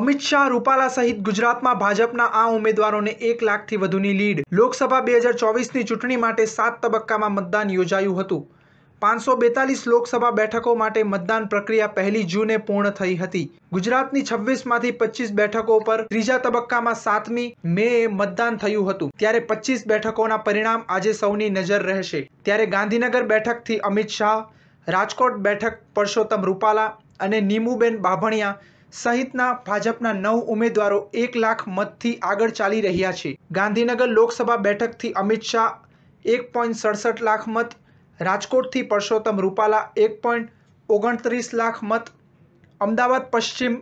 અમિત શાહ રૂપાલા સહિત ગુજરાતમાં ભાજપના આ ઉમેદવારોને એક લાખથી વધુની લીડ લોકસભા બે હજાર ચોવીસની ચૂંટણી માટે સાત તબક્કામાં મતદાન યોજાયું હતું પાંચસો બેતાલીસ લોકસભા બેઠકો માટે મતદાન પ્રક્રિયા પહેલી જૂને પૂર્ણ થઈ હતી ગુજરાતની છવ્વીસમાંથી પચીસ બેઠકો પર ત્રીજા તબક્કામાં સાતમી મે મતદાન થયું હતું ત્યારે પચીસ બેઠકોના પરિણામ આજે સૌની નજર રહેશે ત્યારે ગાંધીનગર બેઠકથી અમિત શાહ રાજકોટ બેઠક પરસોત્તમ રૂપાલા અને નીમુબેન બાભણિયા સહિતના ભાજપના નવ ઉમેદવારો એક લાખ મતથી આગળ ચાલી રહ્યા છે ગાંધીનગર લોકસભા બેઠકથી અમિત શાહ એક પોઈન્ટ સડસઠ લાખ મત રાજકોટથી પરસોત્તમ રૂપાલા એક પોઈન્ટ ઓગણત્રીસ લાખ મત અમદાવાદ પશ્ચિમ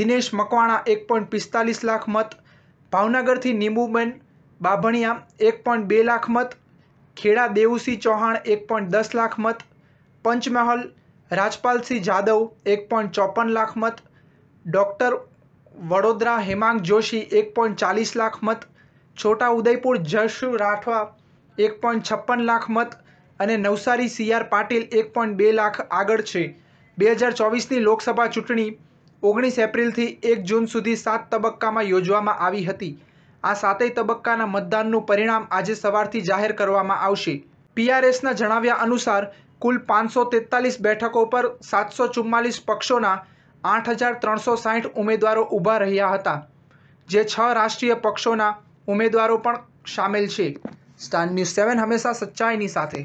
દિનેશ મકવાણા એક પોઈન્ટ પિસ્તાલીસ લાખ મત ભાવનગરથી નીંબુબેન બાભણિયા એક પોઈન્ટ બે લાખ મત ખેડા દેવુસિંહ ચૌહાણ એક પોઈન્ટ દસ લાખ મત પંચમહાલ રાજપાલસિંહ જાદવ એક પોઈન્ટ ચોપન લાખ મત ડૉક્ટર વડોદરા હેમાંગ જોશી એક પોઈન્ટ ચાલીસ લાખ મત છોટા ઉદયપુર જશુ રાઠવા એક પોઈન્ટ છપ્પન લાખ મત અને નવસારી સીઆર પાટીલ એક પોઈન્ટ બે લાખ આગળ છે બે હજાર ચોવીસની લોકસભા ચૂંટણી ઓગણીસ એપ્રિલથી એક જૂન સુધી સાત તબક્કામાં યોજવામાં આવી હતી આ સાતેય તબક્કાના મતદાનનું પરિણામ આજે સવારથી જાહેર કરવામાં આવશે પીઆરએસના જણાવ્યા અનુસાર કુલ પાંચસો તેતાલીસ બેઠકો પર સાતસો ચુમ્માલીસ પક્ષોના આઠ હજાર ત્રણસો સાહીઠ ઉમેદવારો ઊભા રહ્યા હતા જે છ રાષ્ટ્રીય પક્ષોના ઉમેદવારો પણ સામેલ છે સ્ટાર ન્યૂઝ સેવન હંમેશા સચ્ચાઈની સાથે